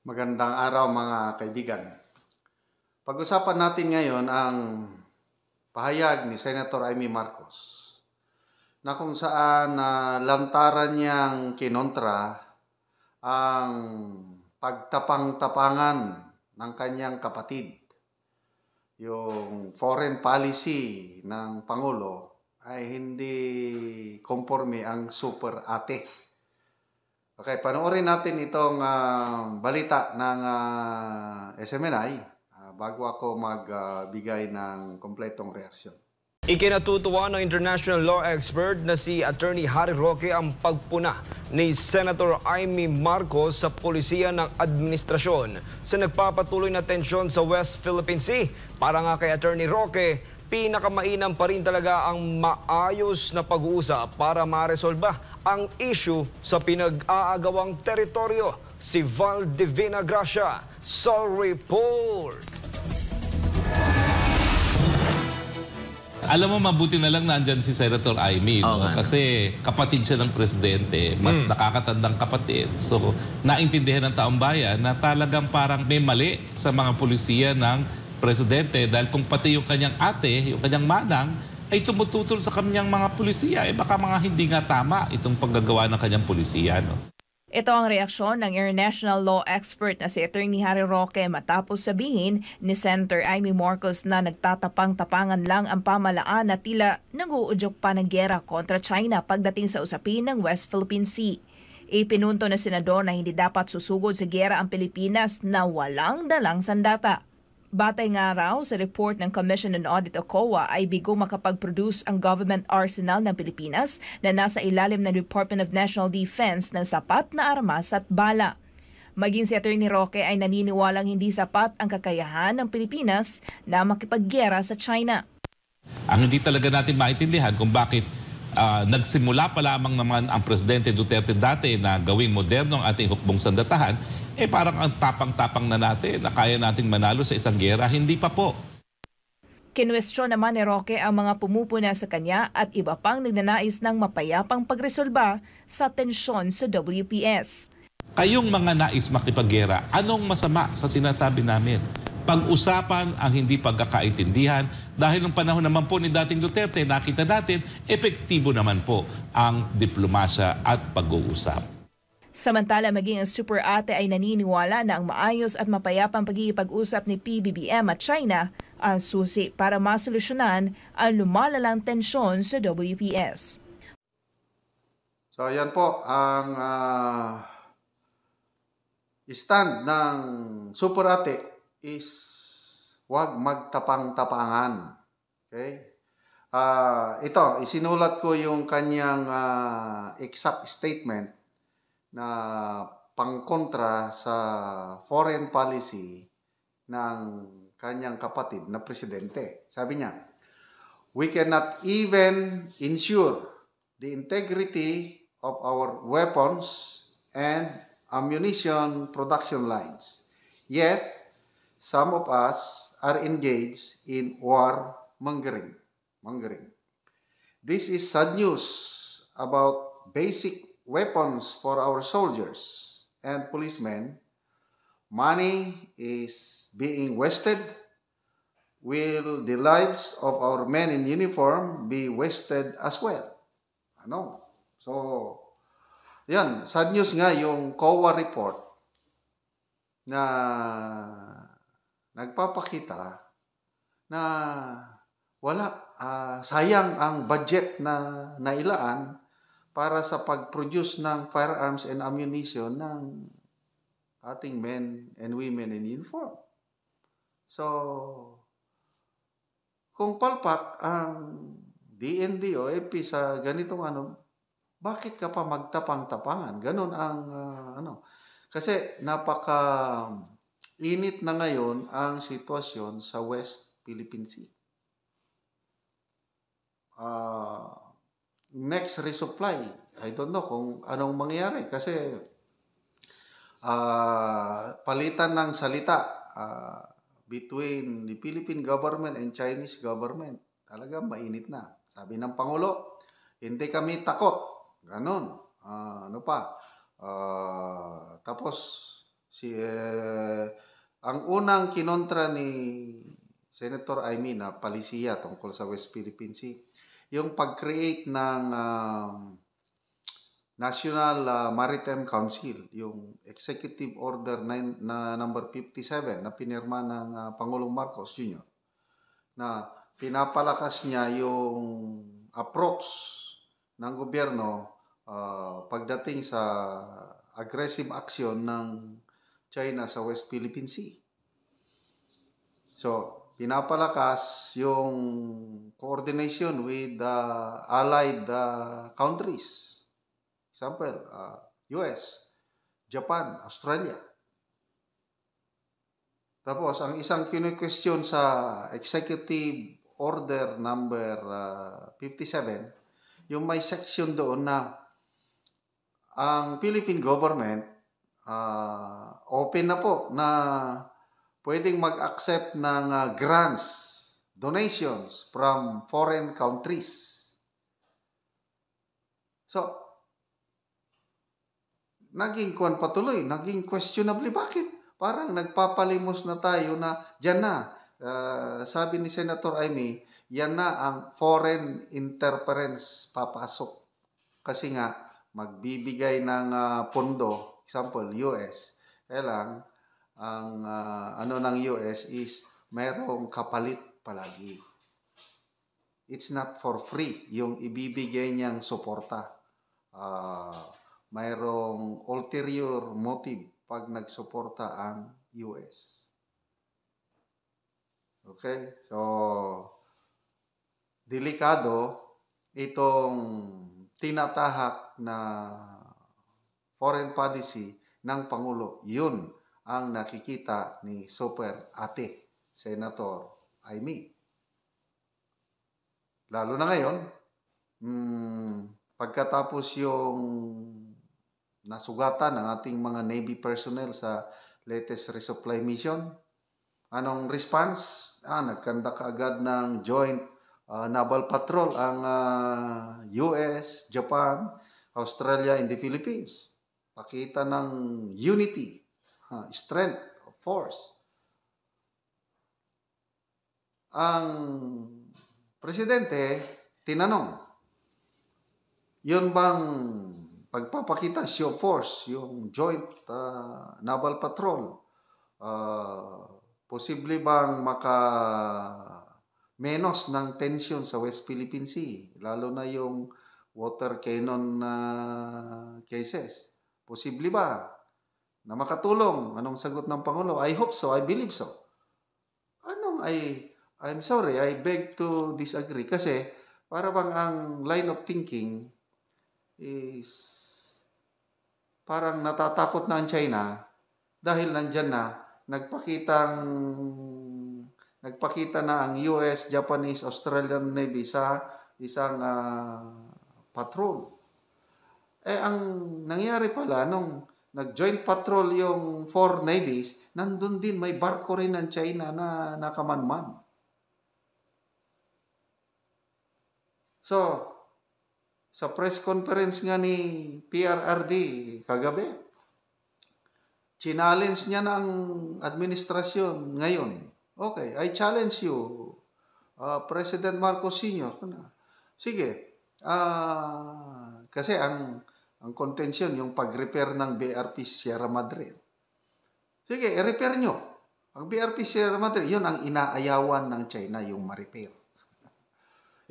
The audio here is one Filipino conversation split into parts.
Magandang araw mga kaibigan. Pag-usapan natin ngayon ang pahayag ni Senator Amy Marcos na kung saan na uh, lantaran niyang kinontra ang pagtapang-tapangan ng kanyang kapatid. Yung foreign policy ng Pangulo ay hindi komporme ang super ate Okay, panoorin natin itong uh, balita ng uh, ah, SMNI uh, ah, bago ako magbigay uh, ng kompletong reaksyon. Ikinatutuwa ng international law expert na si Attorney Harry Roque ang pagpuna ni Senator Amy Marcos sa polisiya ng administrasyon sa nagpapatuloy na tensyon sa West Philippine Sea para nga kay Attorney Roque pinakamainam pa rin talaga ang maayos na pag-uusap para maresolba ang issue sa pinag-aagawang teritoryo. Si Val Divina Gracia, Sol Report. Alam mo, mabuti na lang nandyan si Senator Aimee. Oh, no? Kasi kapatid siya ng presidente, mas mm. nakakatandang kapatid. So, naintindihan ng taong bayan na talagang parang may mali sa mga pulisya ng presidente dahil kung pati yung kanyang ate, yung kanyang manang, ay tumututol sa kanyang mga pulisya, eh baka mga hindi nga tama itong paggagawa ng kanyang pulisya. No? Ito ang reaksyon ng international law expert na si Attorney Harry Roque matapos sabihin ni Senator Amy Marcos na nagtatapang-tapangan lang ang pamalaan na tila nag-uudyok pa ng gera kontra China pagdating sa usapin ng West Philippine Sea. Ipinunto na senador na hindi dapat susugod sa gera ang Pilipinas na walang dalang sandata. Batay nga raw sa report ng Commission on Audit o COA ay bigo makapag-produce ang government arsenal ng Pilipinas na nasa ilalim ng Department of National Defense ng sapat na armas at bala. Maging si Atty. Roque ay naniniwalang hindi sapat ang kakayahan ng Pilipinas na makipaggera sa China. Ang hindi talaga natin maintindihan kung bakit uh, nagsimula pa lamang naman ang Presidente Duterte dati na gawing moderno ang ating hukbong sandatahan eh parang ang tapang-tapang na natin na kaya nating manalo sa isang gera, hindi pa po. Kinwestiyon naman ni Roque ang mga pumupuna sa kanya at iba pang nagnanais ng mapayapang pagresolba sa tensyon sa WPS. Kayong mga nais makipaggera, anong masama sa sinasabi namin? Pag-usapan ang hindi pagkakaintindihan dahil nung panahon naman po ni dating Duterte, nakita natin, epektibo naman po ang diplomasya at pag-uusap. Samantala maging ang super ate ay naniniwala na ang maayos at mapayapang pag iipag usap ni PBBM at China ang susi para masolusyonan ang lumalalang tensyon sa WPS. So yan po ang uh, stand ng super ate is huwag magtapang-tapangan. Okay? Uh, ito, isinulat ko yung kanyang uh, exact statement na pangkontra sa foreign policy ng kanyang kapatid na presidente. Sabi niya, we cannot even ensure the integrity of our weapons and ammunition production lines. Yet, some of us are engaged in war mongering. mongering. This is sad news about basic weapons for our soldiers and policemen, money is being wasted? Will the lives of our men in uniform be wasted as well? Ano? So, yan, sad news nga yung COA report na nagpapakita na wala, uh, sayang ang budget na nailaan para sa pag-produce ng firearms and ammunition ng ating men and women in uniform. So, kung palpak ang DND o AP sa ganitong ano, bakit ka pa magtapang-tapangan? Ganon ang uh, ano. Kasi napaka init na ngayon ang sitwasyon sa West Philippine Sea. Ah, uh, next resupply, I don't know kung anong mangyayari kasi uh, palitan ng salita uh, between the Philippine government and Chinese government. Talaga mainit na. Sabi ng Pangulo, hindi kami takot. Ganon. Uh, ano pa? Uh, tapos, si, uh, ang unang kinontra ni Senator Aimina, palisiya tungkol sa West Philippine Sea, yung pag-create ng uh, National uh, Maritime Council, yung Executive Order 9, na number 57 na pinirma ng uh, Pangulong Marcos Jr. na pinapalakas niya yung approach ng gobyerno uh, pagdating sa aggressive action ng China sa West Philippine Sea. So, pinapalakas yung coordination with the uh, allied uh, countries. Example, uh, US, Japan, Australia. Tapos, ang isang kini-question sa Executive Order number uh, 57, yung may section doon na ang Philippine government uh, open na po na pwedeng mag-accept ng uh, grants, donations from foreign countries. So, naging kuan patuloy, naging questionable. bakit? Parang nagpapalimos na tayo na dyan na, uh, sabi ni Senator Amy, yan na ang foreign interference papasok. Kasi nga, magbibigay ng uh, pondo, example, US, kaya lang, ang uh, ano ng US is mayroong kapalit palagi. It's not for free yung ibibigay niyang suporta. Uh, mayroong ulterior motive pag nagsuporta ang US. Okay? So, delikado itong tinatahak na foreign policy ng Pangulo. Yun ang nakikita ni Super Ate, Senator Aimee. Lalo na ngayon, hmm, pagkatapos yung nasugatan ng ating mga Navy personnel sa latest resupply mission, anong response? Ah, nagkanda kaagad ng joint uh, naval patrol ang uh, ah, US, Japan, Australia, and the Philippines. Pakita ng unity Ah, strength, of force. Ang presidente, tinanong, yun bang pagpapakita show force, yung joint uh, naval patrol, uh, posible bang maka menos ng tension sa West Philippine Sea, lalo na yung water cannon uh, cases. Posible ba? na makatulong. Anong sagot ng Pangulo? I hope so, I believe so. Anong ay I'm sorry, I beg to disagree. Kasi para bang ang line of thinking is parang natatakot na ang China dahil nandyan na nagpakitang nagpakita na ang US, Japanese, Australian Navy sa isang uh, patrol. Eh ang nangyari pala nung nag-joint patrol yung four navies, nandun din may barko rin ng China na nakamanman. So, sa press conference nga ni PRRD kagabi, challenge niya ng administrasyon ngayon. Okay, I challenge you, uh, President Marcos Sr. Sige, uh, kasi ang ang contention, yung pag-repair ng BRP Sierra Madre. Sige, i-repair nyo. Ang BRP Sierra Madre, yun ang inaayawan ng China, yung ma-repair.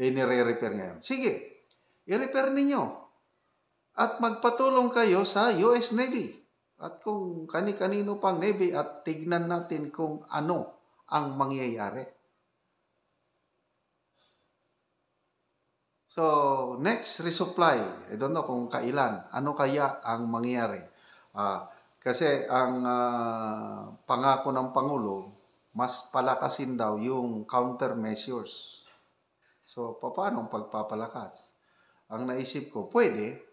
eh, nire-repair ngayon. Sige, i-repair ninyo. At magpatulong kayo sa US Navy. At kung kani-kanino pang Navy at tignan natin kung ano ang mangyayari. So, next resupply. I don't know kung kailan. Ano kaya ang mangyayari? Uh, ah, kasi ang uh, pangako ng Pangulo, mas palakasin daw yung countermeasures. So, paano ang pagpapalakas? Ang naisip ko, pwede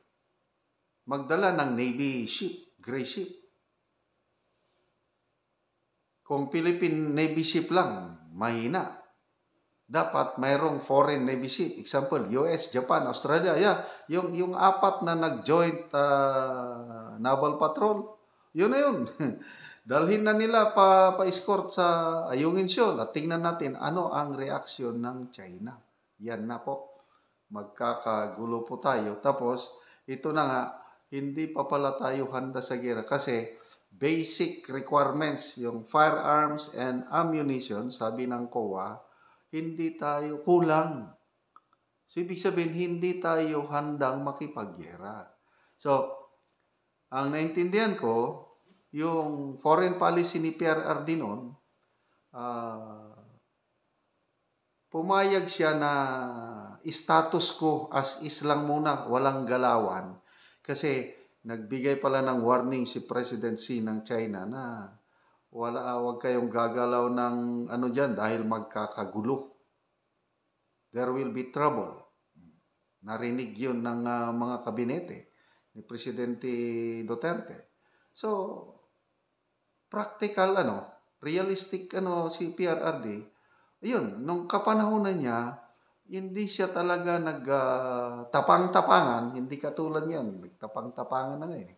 magdala ng Navy ship, gray ship. Kung Philippine Navy ship lang, mahina dapat mayroong foreign navy ship. Example, US, Japan, Australia. Yeah, yung, yung apat na nag-joint uh, naval patrol, yun na yun. Dalhin na nila pa, pa-escort sa Ayungin Shoal at tingnan natin ano ang reaksyon ng China. Yan na po. Magkakagulo po tayo. Tapos, ito na nga, hindi pa pala tayo handa sa gira kasi basic requirements, yung firearms and ammunition, sabi ng COA, hindi tayo kulang. So, ibig sabihin, hindi tayo handang makipagyera. So, ang naintindihan ko, yung foreign policy ni Pierre Ardinon, uh, pumayag siya na status ko as is lang muna, walang galawan. Kasi nagbigay pala ng warning si President Xi ng China na wala wag kayong gagalaw ng ano diyan dahil magkakagulo. There will be trouble. Narinig 'yun ng uh, mga kabinete ni presidente Duterte. So practical ano, realistic ano si PRRD. Ayun, nung kapanahonan niya, hindi siya talaga nagtapang-tapangan, ah, uh, tapang hindi katulad niyan nagtapang-tapangan na ngayon. Eh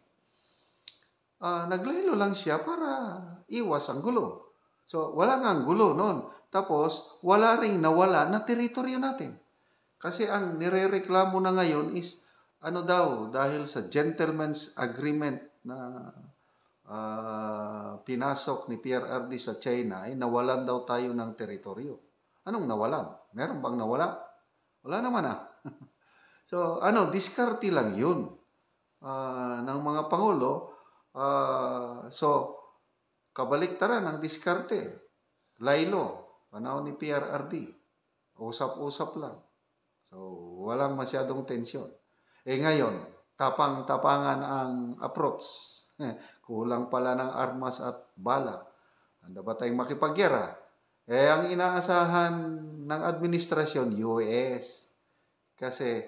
uh, naglaylo lang siya para iwas ang gulo. So, wala nga ang gulo noon. Tapos, wala ring nawala na teritoryo natin. Kasi ang nirereklamo na ngayon is, ano daw, dahil sa gentleman's agreement na uh, pinasok ni PRRD sa China, ay nawalan daw tayo ng teritoryo. Anong nawalan? Meron bang nawala? Wala naman ah. so, ano, diskarte lang yun uh, ng mga Pangulo Uh, so, kabaliktaran ng diskarte. Lailo, panahon ni PRRD. Usap-usap lang. So, walang masyadong tensyon. Eh ngayon, tapang-tapangan ang approach. Eh, kulang pala ng armas at bala. Handa ba tayong makipagyara? Eh, ang inaasahan ng administrasyon, US. Kasi,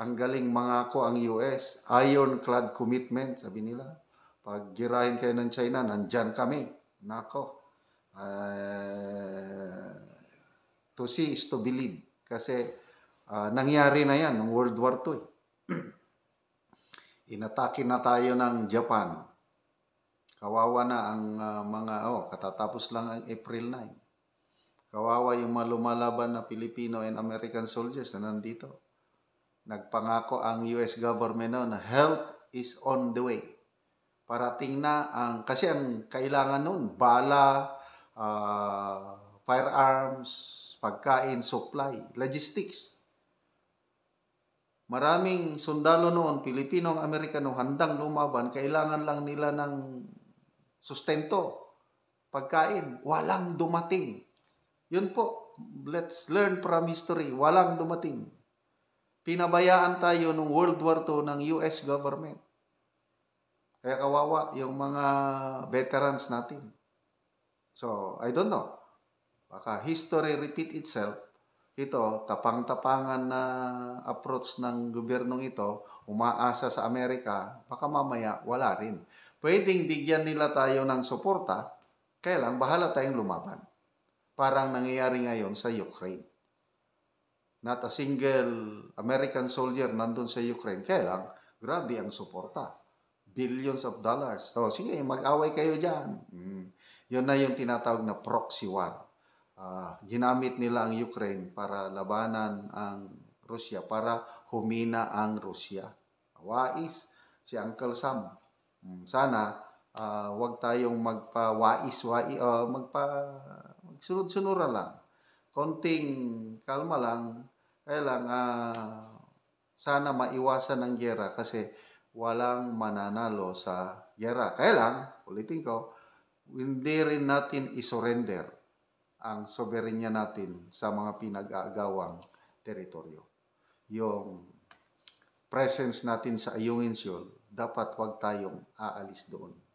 ang galing mga ko ang US. Ironclad commitment, sabi nila. Pag girahin kayo ng China, nandyan kami. Nako. Uh, to see is to believe. Kasi uh, nangyari na yan ng World War II. Eh. Inatake na tayo ng Japan. Kawawa na ang uh, mga, oh, katatapos lang ang April 9. Kawawa yung mga lumalaban na Filipino and American soldiers na nandito. Nagpangako ang US government na help is on the way parating na ang kasi ang kailangan noon bala, uh, firearms, pagkain, supply, logistics. Maraming sundalo noon, Pilipino Pilipinong Amerikano handang lumaban, kailangan lang nila ng sustento, pagkain, walang dumating. Yun po, let's learn from history, walang dumating. Pinabayaan tayo ng World War II ng US government kaya kawawa yung mga veterans natin. So, I don't know. Baka history repeat itself. Ito, tapang-tapangan na approach ng gobyernong ito, umaasa sa Amerika, baka mamaya wala rin. Pwedeng bigyan nila tayo ng suporta, kaya lang bahala tayong lumaban. Parang nangyayari ngayon sa Ukraine. Not a single American soldier nandun sa Ukraine, kaya grabe ang suporta. Billions of dollars. So, sige, mag-away kayo dyan. Mm. Yun na yung tinatawag na proxy war. Uh, ginamit nila ang Ukraine para labanan ang Russia, para humina ang Russia. Wais si Uncle Sam. Mm. Sana, uh, wag tayong magpa-wais, wai, uh, magpa, magsunod-sunura lang. Konting kalma lang, kaya lang, uh, sana maiwasan ang gera kasi walang mananalo sa gera. Kaya lang, ulitin ko, hindi rin natin isurrender ang soberenya natin sa mga pinag-aagawang teritoryo. Yung presence natin sa Ayungin Shoal, dapat wag tayong aalis doon.